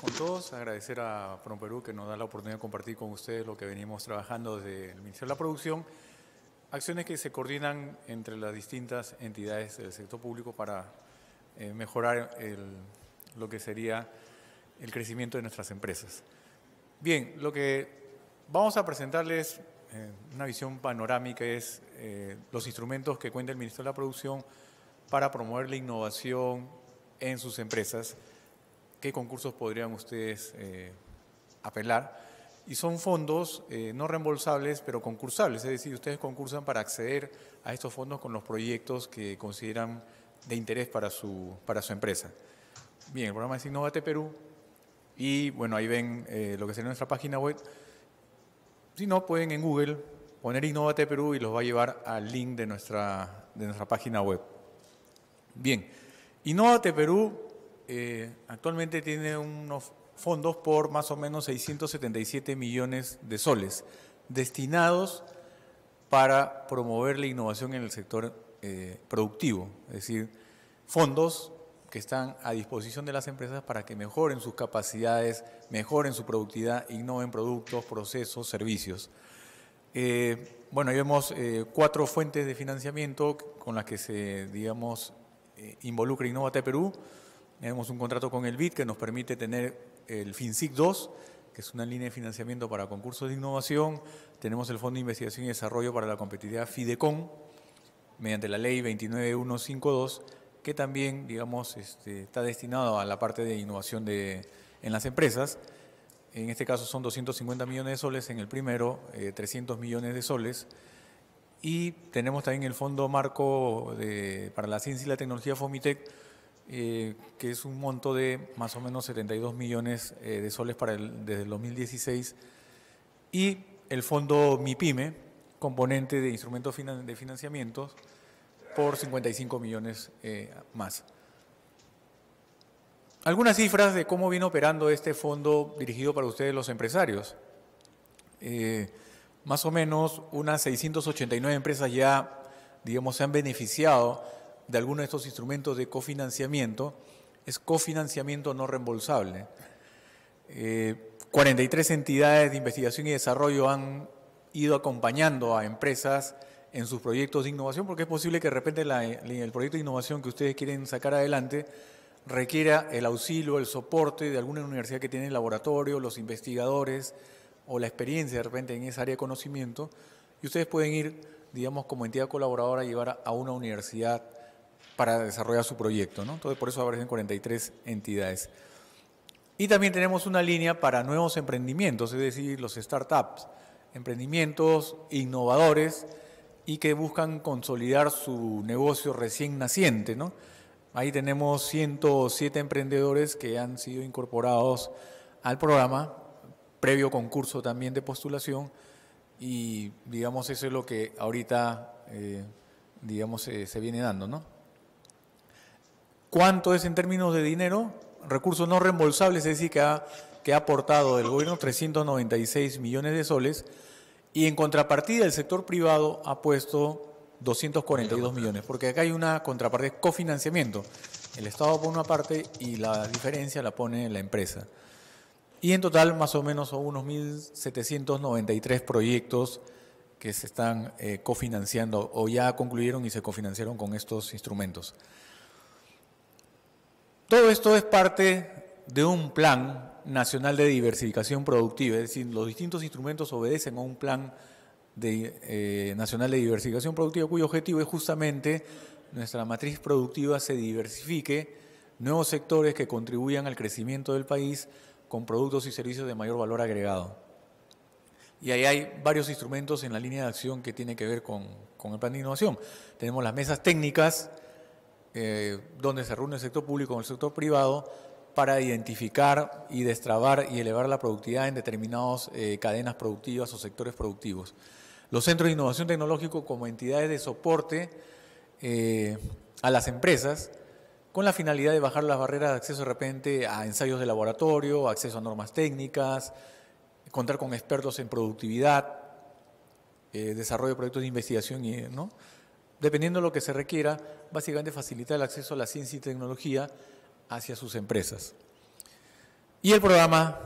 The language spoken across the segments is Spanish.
con todos. Agradecer a Perú que nos da la oportunidad de compartir con ustedes lo que venimos trabajando desde el Ministerio de la Producción. Acciones que se coordinan entre las distintas entidades del sector público para eh, mejorar lo que sería el crecimiento de nuestras empresas. Bien, lo que vamos a presentarles, eh, una visión panorámica, es eh, los instrumentos que cuenta el Ministerio de la Producción para promover la innovación en sus empresas qué concursos podrían ustedes eh, apelar. Y son fondos eh, no reembolsables, pero concursables, es decir, ustedes concursan para acceder a estos fondos con los proyectos que consideran de interés para su, para su empresa. Bien, el programa es Innovate Perú y bueno, ahí ven eh, lo que sería nuestra página web. Si no, pueden en Google poner Innovate Perú y los va a llevar al link de nuestra, de nuestra página web. Bien, Innovate Perú eh, actualmente tiene unos fondos por más o menos 677 millones de soles destinados para promover la innovación en el sector eh, productivo, es decir, fondos que están a disposición de las empresas para que mejoren sus capacidades, mejoren su productividad, innoven productos, procesos, servicios. Eh, bueno, ahí vemos cuatro fuentes de financiamiento con las que se, digamos, involucra Innovate Perú. Tenemos un contrato con el BID que nos permite tener el FinSIC 2, que es una línea de financiamiento para concursos de innovación. Tenemos el Fondo de Investigación y Desarrollo para la Competitividad FIDECON, mediante la ley 29152, que también, digamos, este, está destinado a la parte de innovación de, en las empresas. En este caso son 250 millones de soles, en el primero 300 eh, millones de soles. Y tenemos también el Fondo Marco para la Ciencia y la Tecnología FOMITEC, eh, que es un monto de más o menos 72 millones eh, de soles para el, desde el 2016, y el fondo MIPYME, componente de instrumentos de financiamiento, por 55 millones eh, más. Algunas cifras de cómo viene operando este fondo dirigido para ustedes los empresarios. más o menos unas 689 empresas ya, digamos, se han beneficiado de alguno de estos instrumentos de cofinanciamiento es cofinanciamiento no reembolsable. 43 eh, entidades de investigación y desarrollo han ido acompañando a empresas en sus proyectos de innovación, porque es posible que de repente el proyecto de innovación que ustedes quieren sacar adelante requiera el auxilio, el soporte de alguna universidad que tiene el laboratorio, los investigadores o la experiencia de repente en esa área de conocimiento, y ustedes pueden ir, digamos, como entidad colaboradora, a llevar a una universidad para desarrollar su proyecto. ¿no? Entonces, por eso aparecen 43 entidades. Y también tenemos una línea para nuevos emprendimientos, es decir, los startups, emprendimientos innovadores y que buscan consolidar su negocio recién naciente. ¿no? Ahí tenemos 107 emprendedores que han sido incorporados al programa, previo concurso también de postulación, y digamos eso es lo que ahorita eh, digamos, eh, se viene dando. ¿no? ¿Cuánto es en términos de dinero? Recursos no reembolsables, es decir, que ha, aportado el gobierno 396 millones de soles y en contrapartida el sector privado ha puesto 242 millones, porque acá hay una contrapartida, cofinanciamiento. El Estado pone una parte y la diferencia la pone la empresa. Y en total más o menos son unos 1.793 proyectos que se están eh, cofinanciando o ya concluyeron y se cofinanciaron con estos instrumentos. Todo esto es parte de un plan nacional de diversificación productiva, es decir, los distintos instrumentos obedecen a un plan de, eh, nacional de diversificación productiva cuyo objetivo es justamente nuestra matriz productiva se diversifique, nuevos sectores que contribuyan al crecimiento del país con productos y servicios de mayor valor agregado. Y ahí hay varios instrumentos en la línea de acción que tiene que ver con, con el plan de innovación. Tenemos las mesas técnicas, eh, donde se reúne el sector público con el sector privado para identificar y destrabar y elevar la productividad en determinadas eh, cadenas productivas o sectores productivos. Los centros de innovación tecnológico como entidades de soporte eh, a las empresas con la finalidad de bajar las barreras de acceso de repente a ensayos de laboratorio, acceso a normas técnicas, contar con expertos en productividad, desarrollo de proyectos de investigación y, ¿no? dependiendo de lo que se requiera, básicamente facilitar el acceso a la ciencia y tecnología hacia sus empresas. Y el programa,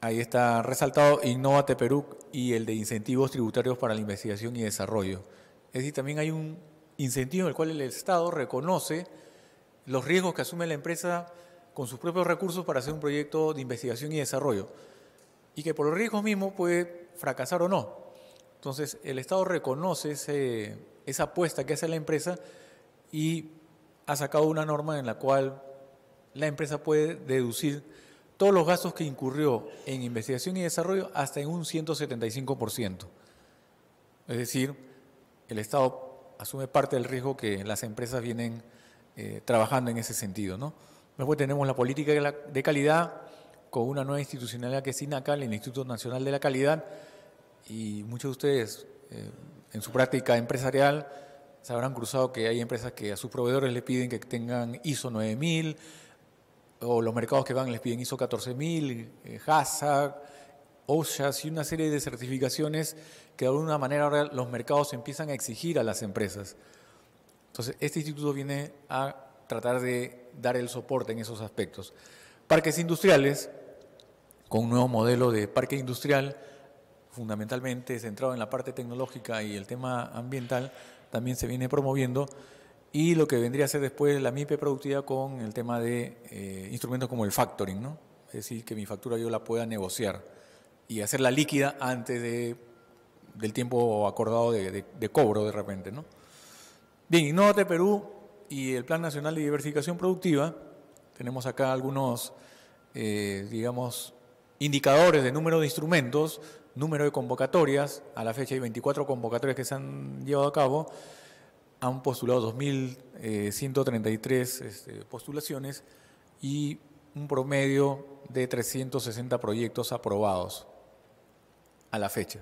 ahí está resaltado, Innovate Perú y el de incentivos tributarios para la investigación y desarrollo. Es decir, también hay un incentivo en el cual el Estado reconoce los riesgos que asume la empresa con sus propios recursos para hacer un proyecto de investigación y desarrollo. Y que por los riesgos mismos puede fracasar o no. Entonces, el Estado reconoce ese, esa apuesta que hace la empresa y ha sacado una norma en la cual la empresa puede deducir todos los gastos que incurrió en investigación y desarrollo hasta en un 175%. Es decir, el Estado asume parte del riesgo que las empresas vienen eh, trabajando en ese sentido. ¿no? Después tenemos la política de calidad con una nueva institucionalidad que es INACAL, el Instituto Nacional de la Calidad, y muchos de ustedes eh, en su práctica empresarial se habrán cruzado que hay empresas que a sus proveedores les piden que tengan ISO 9000 o los mercados que van les piden ISO 14000, HACCP, OSHA y una serie de certificaciones que de alguna manera ahora los mercados empiezan a exigir a las empresas. Entonces, este instituto viene a tratar de dar el soporte en esos aspectos. Parques industriales, con un nuevo modelo de parque industrial, fundamentalmente centrado en la parte tecnológica y el tema ambiental, también se viene promoviendo. Y lo que vendría a ser después la MIPE productiva con el tema de eh, instrumentos como el factoring, ¿no? Es decir, que mi factura yo la pueda negociar y hacerla líquida antes de, del tiempo acordado de, cobro de repente, ¿no? Bien, Innovate Perú y el Plan Nacional de Diversificación Productiva. Tenemos acá algunos, eh, digamos, indicadores de número de instrumentos número de convocatorias, a la fecha hay 24 convocatorias que se han llevado a cabo, han postulado 2.133 eh, este, postulaciones y un promedio de 360 proyectos aprobados a la fecha.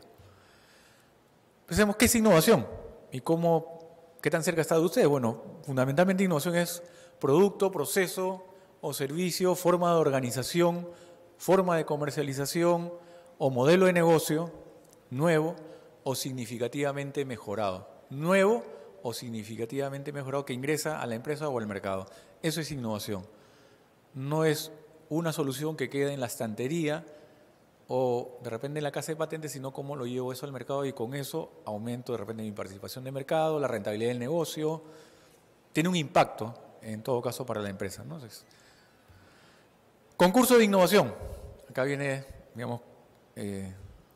Pensemos, ¿qué es innovación? ¿Y cómo, qué tan cerca está de ustedes? Bueno, fundamentalmente innovación es producto, proceso o servicio, forma de organización, forma de comercialización, o modelo de negocio nuevo o significativamente mejorado. Nuevo o significativamente mejorado que ingresa a la empresa o al mercado. Eso es innovación. No es una solución que queda en la estantería o de repente en la casa de patentes, sino cómo lo llevo eso al mercado y con eso aumento de repente mi participación de mercado, la rentabilidad del negocio. Tiene un impacto, en todo caso, para la empresa. ¿no? concurso de innovación. Acá viene, digamos, eh,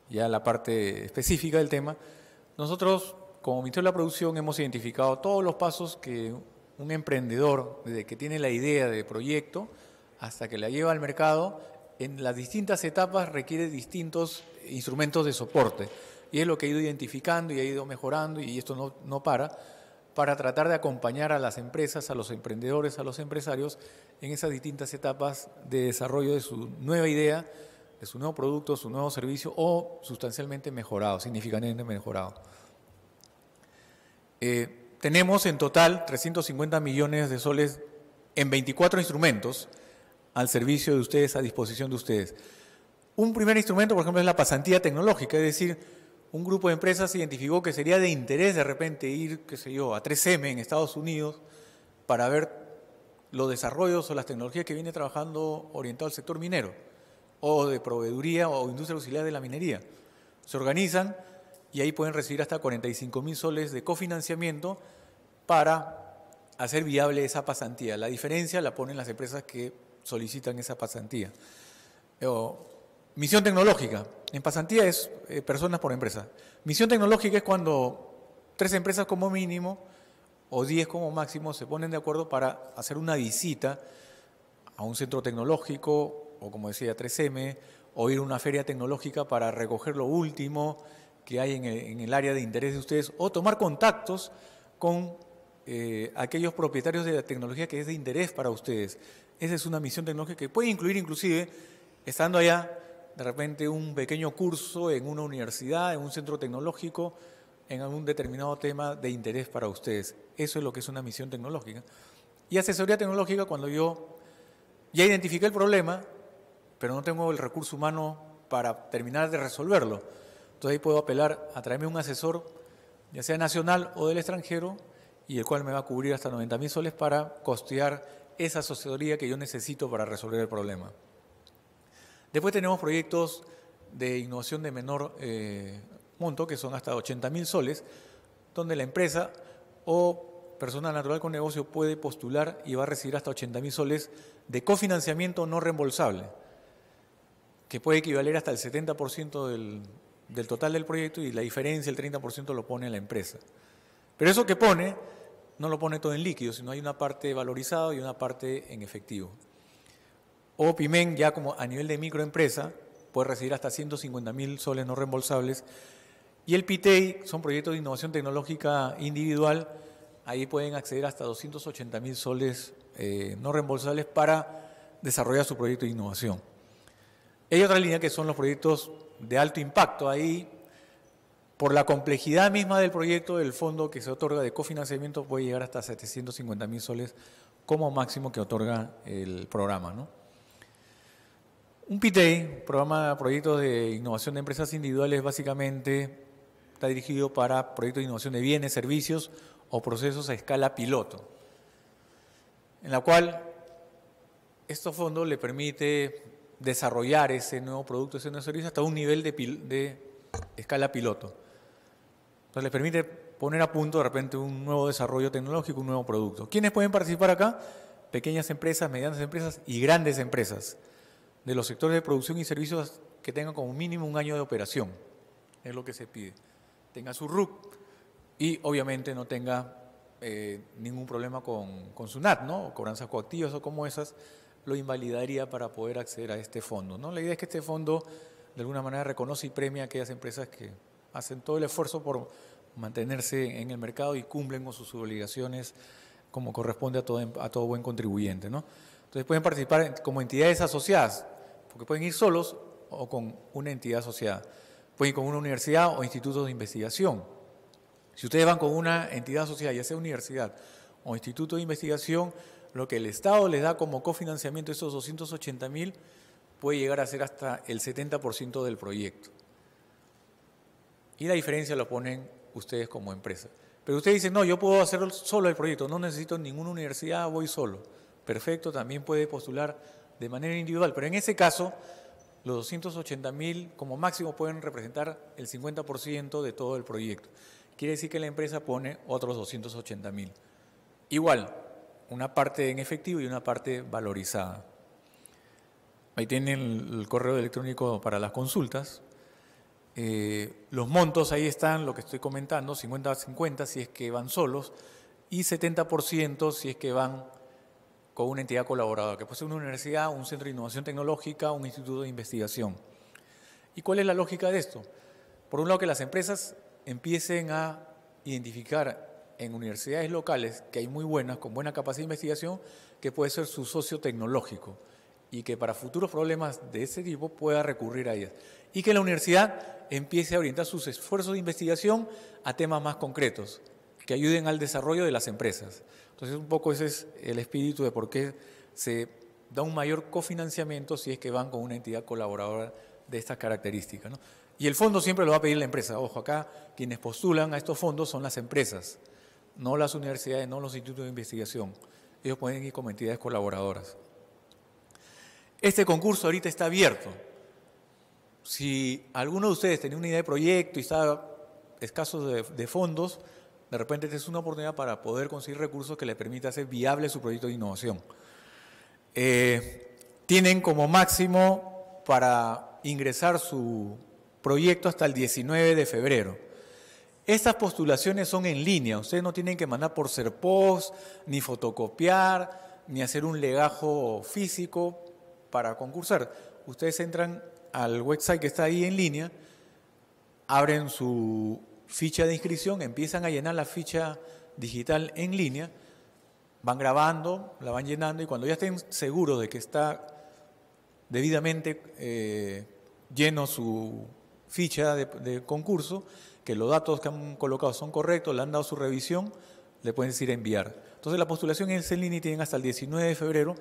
ya la parte específica del tema, nosotros como Ministerio de la Producción hemos identificado todos los pasos que un emprendedor, desde que tiene la idea de proyecto hasta que la lleva al mercado, en las distintas etapas requiere distintos instrumentos de soporte. Y es lo que ha ido identificando y ha ido mejorando, y esto no, no para, para tratar de acompañar a las empresas, a los emprendedores, a los empresarios en esas distintas etapas de desarrollo de su nueva idea es un nuevo producto, su nuevo servicio o sustancialmente mejorado, significativamente mejorado. Eh, tenemos en total 350 millones de soles en 24 instrumentos al servicio de ustedes, a disposición de ustedes. Un primer instrumento, por ejemplo, es la pasantía tecnológica, es decir, un grupo de empresas identificó que sería de interés de repente ir, qué sé yo, a 3M en Estados Unidos para ver los desarrollos o las tecnologías que viene trabajando orientado al sector minero o de proveeduría o industria auxiliar de la minería. Se organizan y ahí pueden recibir hasta 45 mil soles de cofinanciamiento para hacer viable esa pasantía. La diferencia la ponen las empresas que solicitan esa pasantía. O, misión tecnológica. En pasantía es eh, personas por empresa. Misión tecnológica es cuando tres empresas como mínimo o diez como máximo se ponen de acuerdo para hacer una visita a un centro tecnológico o como decía 3M, o ir a una feria tecnológica para recoger lo último que hay en el, área de interés de ustedes, o tomar contactos con eh, aquellos propietarios de la tecnología que es de interés para ustedes. Esa es una misión tecnológica que puede incluir inclusive, estando allá, de repente un pequeño curso en una universidad, en un centro tecnológico, en algún determinado tema de interés para ustedes. Eso es lo que es una misión tecnológica. Y asesoría tecnológica, cuando yo ya identifiqué el problema, pero no tengo el recurso humano para terminar de resolverlo. Entonces ahí puedo apelar a traerme un asesor, ya sea nacional o del extranjero, y el cual me va a cubrir hasta 90 mil soles para costear esa asesoría que yo necesito para resolver el problema. Después tenemos proyectos de innovación de menor eh, monto, que son hasta 80 mil soles, donde la empresa o persona natural con negocio puede postular y va a recibir hasta 80 mil soles de cofinanciamiento no reembolsable que puede equivaler hasta el 70% del, total del proyecto y la diferencia, el 30%, lo pone la empresa. Pero eso que pone, no lo pone todo en líquido, sino hay una parte valorizada y una parte en efectivo. O Pimen, ya como a nivel de microempresa, puede recibir hasta 150 mil soles no reembolsables. Y el PITEI son proyectos de innovación tecnológica individual, ahí pueden acceder hasta 280 mil soles eh, no reembolsables para desarrollar su proyecto de innovación hay otra línea que son los proyectos de alto impacto. Ahí, por la complejidad misma del proyecto, el fondo que se otorga de cofinanciamiento puede llegar hasta 750 mil soles como máximo que otorga el programa. Un PITEI, programa de proyectos de innovación de empresas individuales, básicamente está dirigido para proyectos de innovación de bienes, servicios o procesos a escala piloto, en la cual estos fondos le permite desarrollar ese nuevo producto, ese nuevo servicio hasta un nivel de, de escala piloto. Entonces les permite poner a punto de repente un nuevo desarrollo tecnológico, un nuevo producto. ¿Quiénes pueden participar acá? Pequeñas empresas, medianas empresas y grandes empresas de los sectores de producción y servicios que tengan como mínimo un año de operación. Es lo que se pide. Tenga su RUC y obviamente no tenga eh, ningún problema con, su NAT, ¿no? cobranzas coactivas o como esas lo invalidaría para poder acceder a este fondo. ¿no? La idea es que este fondo de alguna manera reconoce y premia a aquellas empresas que hacen todo el esfuerzo por mantenerse en el mercado y cumplen con sus obligaciones como corresponde a todo, buen contribuyente. ¿no? Entonces pueden participar como entidades asociadas, porque pueden ir solos o con una entidad asociada. Pueden ir con una universidad o institutos de investigación. Si ustedes van con una entidad asociada, ya sea universidad o instituto de investigación, lo que el Estado les da como cofinanciamiento, esos 280 mil, puede llegar a ser hasta el 70% del proyecto. Y la diferencia lo ponen ustedes como empresa. Pero ustedes dicen, no, yo puedo hacer solo el proyecto, no necesito ninguna universidad, voy solo. Perfecto, también puede postular de manera individual. Pero en ese caso, los 280 mil como máximo pueden representar el 50% de todo el proyecto. Quiere decir que la empresa pone otros 280 mil. Igual, una parte en efectivo y una parte valorizada. Ahí tienen el correo electrónico para las consultas. Eh, los montos ahí están, lo que estoy comentando, 50-50 si es que van solos y 70% si es que van con una entidad colaboradora, que puede ser una universidad, un centro de innovación tecnológica, un instituto de investigación. ¿Y cuál es la lógica de esto? Por un lado, que las empresas empiecen a identificar en universidades locales que hay muy buenas, con buena capacidad de investigación, que puede ser su socio tecnológico y que para futuros problemas de ese tipo pueda recurrir a ellas. Y que la universidad empiece a orientar sus esfuerzos de investigación a temas más concretos, que ayuden al desarrollo de las empresas. Entonces, un poco ese es el espíritu de por qué se da un mayor cofinanciamiento si es que van con una entidad colaboradora de estas características. Y el fondo siempre lo va a pedir la empresa. Ojo, acá quienes postulan a estos fondos son las empresas no las universidades, no los institutos de investigación. Ellos pueden ir como entidades colaboradoras. Este concurso ahorita está abierto. Si alguno de ustedes tenía una idea de proyecto y está escaso de, fondos, de repente esta es una oportunidad para poder conseguir recursos que le permita hacer viable su proyecto de innovación. Eh, tienen como máximo para ingresar su proyecto hasta el 19 de febrero. Estas postulaciones son en línea, ustedes no tienen que mandar por ser post, ni fotocopiar, ni hacer un legajo físico para concursar. Ustedes entran al website que está ahí en línea, abren su ficha de inscripción, empiezan a llenar la ficha digital en línea, van grabando, la van llenando y cuando ya estén seguros de que está debidamente eh, lleno su ficha de concurso, que los datos que han colocado son correctos, le han dado su revisión, le pueden decir enviar. Entonces la postulación en línea tienen hasta el 19 de febrero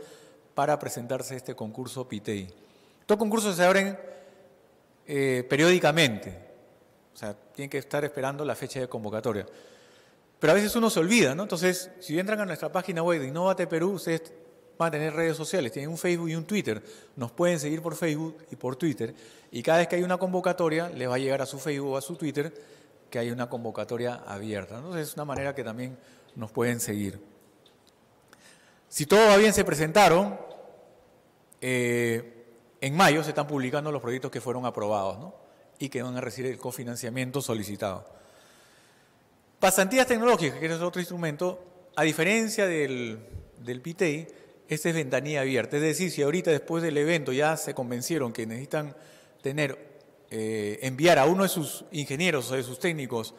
para presentarse a este concurso PITEI. Estos concursos se abren eh, periódicamente, o sea, tienen que estar esperando la fecha de convocatoria. Pero a veces uno se olvida, ¿no? Entonces, si entran a nuestra página web de Innovate Perú, ustedes van a tener redes sociales, tienen un Facebook y un Twitter. Nos pueden seguir por Facebook y por Twitter. Y cada vez que hay una convocatoria, les va a llegar a su Facebook o a su Twitter que hay una convocatoria abierta. Entonces es una manera que también nos pueden seguir. Si todo va bien, se presentaron. Eh, en mayo se están publicando los proyectos que fueron aprobados ¿no? y que van a recibir el cofinanciamiento solicitado. Pasantías tecnológicas, que es otro instrumento, a diferencia del, del PTI, este es ventanilla abierta. Es decir, si ahorita después del evento ya se convencieron que necesitan tener eh, enviar a uno de sus ingenieros o de sus técnicos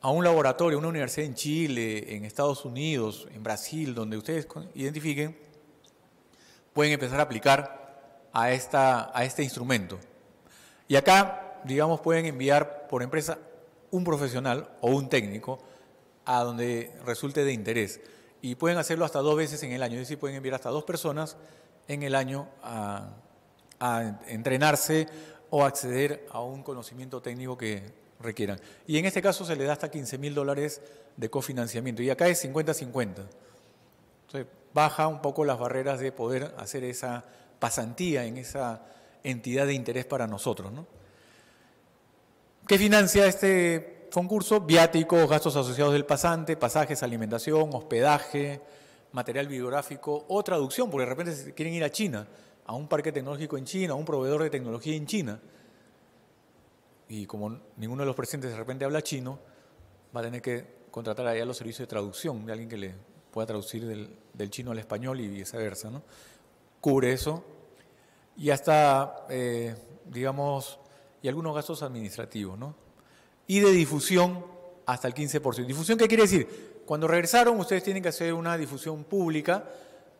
a un laboratorio, una universidad en Chile, en Estados Unidos, en Brasil, donde ustedes identifiquen, pueden empezar a aplicar a, esta, a este instrumento. Y acá, digamos, pueden enviar por empresa un profesional o un técnico a donde resulte de interés. Y pueden hacerlo hasta dos veces en el año, es decir, pueden enviar hasta dos personas en el año a entrenarse o acceder a un conocimiento técnico que requieran. Y en este caso se le da hasta 15 mil dólares de cofinanciamiento. Y acá es 50-50. Entonces baja un poco las barreras de poder hacer esa pasantía en esa entidad de interés para nosotros. ¿no? ¿Qué financia este concurso? Viáticos, gastos asociados del pasante, pasajes, alimentación, hospedaje, material bibliográfico o traducción, porque de repente quieren ir a China a un parque tecnológico en China, a un proveedor de tecnología en China, y como ninguno de los presentes de repente habla chino, va a tener que contratar allá los servicios de traducción de alguien que le pueda traducir del, chino al español y viceversa. ¿no? Cubre eso y hasta, eh, digamos, y algunos gastos administrativos. ¿no? Y de difusión hasta el 15%. ¿Difusión qué quiere decir? Cuando regresaron, ustedes tienen que hacer una difusión pública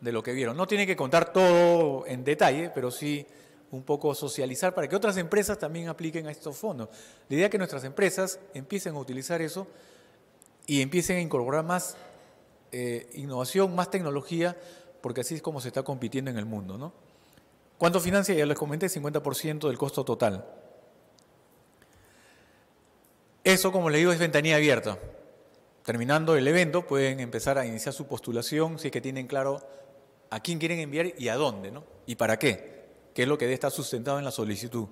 de lo que vieron. No tiene que contar todo en detalle, pero sí un poco socializar para que otras empresas también apliquen a estos fondos. La idea es que nuestras empresas empiecen a utilizar eso y empiecen a incorporar más eh, innovación, más tecnología, porque así es como se está compitiendo en el mundo. ¿Cuánto financia? Ya les comenté, 50% del costo total. Eso, como les digo, es ventanilla abierta. Terminando el evento, pueden empezar a iniciar su postulación si es que tienen claro a quién quieren enviar y a dónde, ¿no? ¿Y para qué? ¿Qué es lo que debe estar sustentado en la solicitud?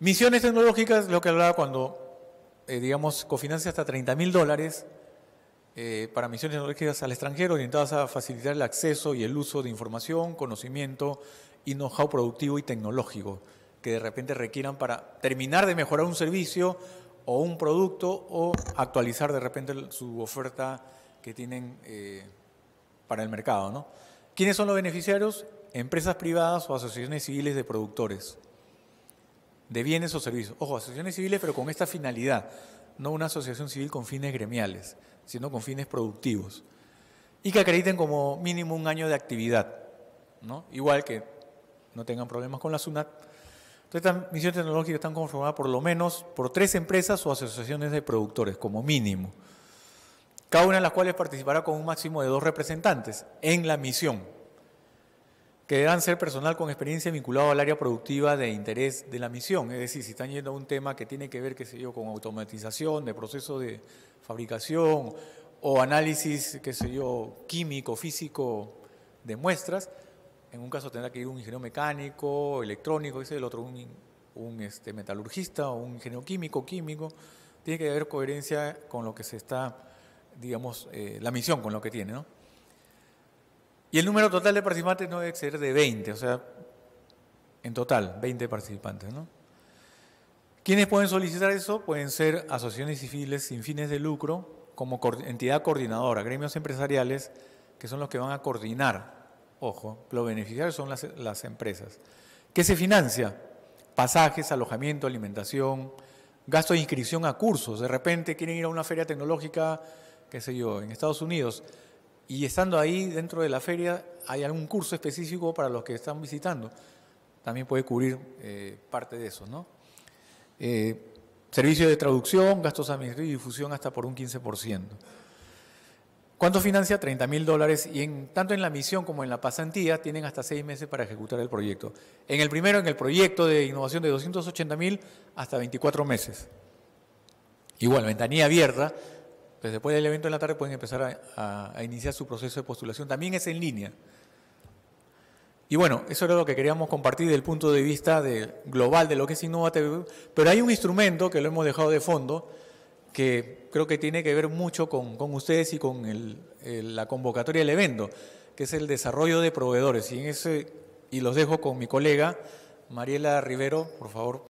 Misiones tecnológicas, lo que hablaba cuando, eh, digamos, cofinancia hasta 30 mil dólares eh, para misiones tecnológicas al extranjero, orientadas a facilitar el acceso y el uso de información, conocimiento y know-how productivo y tecnológico, que de repente requieran para terminar de mejorar un servicio o un producto o actualizar de repente su oferta que tienen. Eh, para el mercado. ¿no? ¿Quiénes son los beneficiarios? Empresas privadas o asociaciones civiles de productores de bienes o servicios. Ojo, asociaciones civiles, pero con esta finalidad, no una asociación civil con fines gremiales, sino con fines productivos. Y que acrediten como mínimo un año de actividad, ¿no? Igual que no tengan problemas con la SUNAT. Entonces, estas misiones tecnológicas están conformadas por lo menos por tres empresas o asociaciones de productores, como mínimo cada una de las cuales participará con un máximo de dos representantes en la misión, que deberán ser personal con experiencia vinculado al área productiva de interés de la misión. Es decir, si están yendo a un tema que tiene que ver, qué sé yo, con automatización, de proceso de fabricación o análisis, qué sé yo, químico, físico de muestras, en un caso tendrá que ir un ingeniero mecánico, electrónico, ese, el otro un, este, metalurgista o un ingeniero químico, químico. Tiene que haber coherencia con lo que se está digamos, eh, la misión con lo que tiene, ¿no? Y el número total de participantes no debe exceder de 20, o sea, en total, 20 participantes, ¿no? ¿Quiénes pueden solicitar eso? Pueden ser asociaciones civiles sin fines de lucro, como entidad coordinadora, gremios empresariales, que son los que van a coordinar. Ojo, los beneficiarios son las, las empresas. ¿Qué se financia? Pasajes, alojamiento, alimentación, gasto de inscripción a cursos. De repente quieren ir a una feria tecnológica qué sé yo, en Estados Unidos, y estando ahí dentro de la feria hay algún curso específico para los que están visitando. También puede cubrir eh, parte de eso, ¿no? Eh, servicio de traducción, gastos administrativos y difusión hasta por un 15%. ¿Cuánto financia? 30 mil dólares y tanto en la misión como en la pasantía tienen hasta seis meses para ejecutar el proyecto. En el primero, en el proyecto de innovación de 280 mil, hasta 24 meses. Igual, ventanilla abierta, después del evento en la tarde pueden empezar a, iniciar su proceso de postulación. También es en línea. Y bueno, eso era lo que queríamos compartir del punto de vista global de lo que es TV. Pero hay un instrumento que lo hemos dejado de fondo, que creo que tiene que ver mucho con, ustedes y con la convocatoria del evento, que es el desarrollo de proveedores. Y, y los dejo con mi colega Mariela Rivero, por favor,